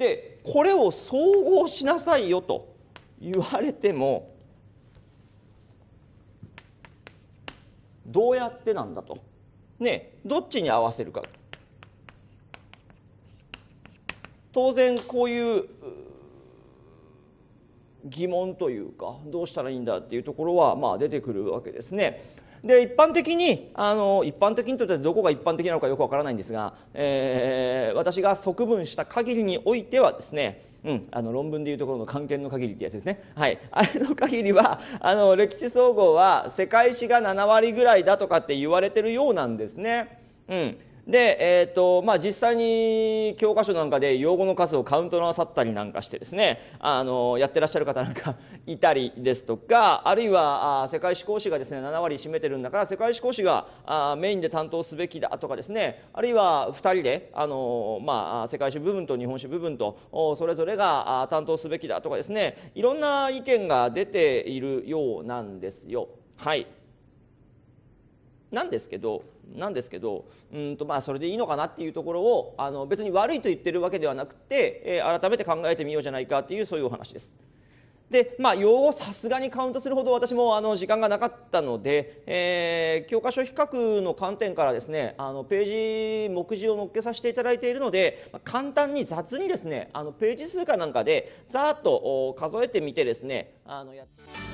でこれを総合しなさいよと言われてもどうやってなんだとねどっちに合わせるか当然こういう疑問というかどうしたらいいんだっていうところはまあ出てくるわけですね。で一般的にあの一般的にとってどこが一般的なのかよくわからないんですが、えー、私が即分した限りにおいてはですね、うん、あの論文でいうところの関係の限りってやつですね、はい、あれの限りはあの歴史総合は世界史が7割ぐらいだとかって言われてるようなんですね。うんで、えーとまあ、実際に教科書なんかで用語の数をカウントなさったりなんかしてですねあのやってらっしゃる方なんか いたりですとかあるいはあ世界史講師がですね7割占めてるんだから世界史講師があメインで担当すべきだとかですねあるいは2人であの、まあ、世界史部分と日本史部分とそれぞれが担当すべきだとかですねいろんな意見が出ているようなんですよ。はいなんですけどなんですけどうんとまあそれでいいのかなっていうところをあの別に悪いと言ってるわけではなくて、えー、改めて考えてみようじゃないかっていうそういうお話です。でまあ、用語さすがにカウントするほど私もあの時間がなかったので、えー、教科書比較の観点からですねあのページ目次を載っけさせていただいているので、ま簡単に雑にですねあのページ数かなんかでざーっと数えてみてですねあのやって